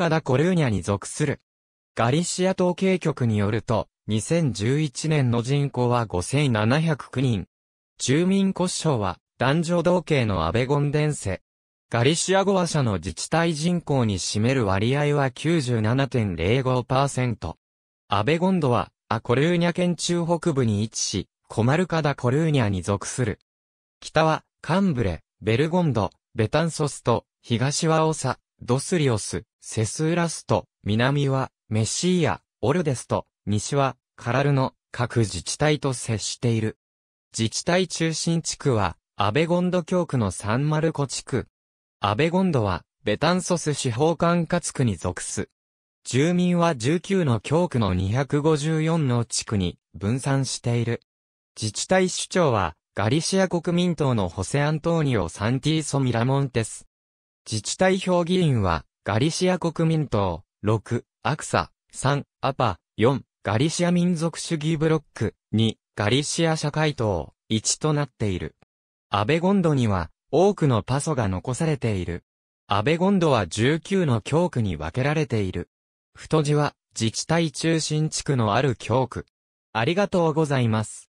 カダ・コルーニャに属する。ガリシア統計局によると、2011年の人口は5709人。住民骨相は、男女同系のアベゴンデンセ。ガリシア語話者の自治体人口に占める割合は97.05%。アベゴンドは、アコルーニャ県中北部に位置し、コマルカダ・コルーニャに属する。北は、カンブレ、ベルゴンド、ベタンソスと、東はオサ、ドスリオス、セスーラスト、南は、メシーア、オルデスト、西は、カラルの各自治体と接している。自治体中心地区は、アベゴンド教区のサンマルコ地区。アベゴンドは、ベタンソス司法管轄区に属す。住民は19の教区の254の地区に分散している。自治体首長は、ガリシア国民党のホセアントーニオ・サンティーソ・ミラモンテス。自治体評議員は、ガリシア国民党、6、アクサ、3、アパ、4、ガリシア民族主義ブロック、2、ガリシア社会党、1となっている。アベゴンドには、多くのパソが残されている。アベゴンドは19の教区に分けられている。太字は、自治体中心地区のある教区。ありがとうございます。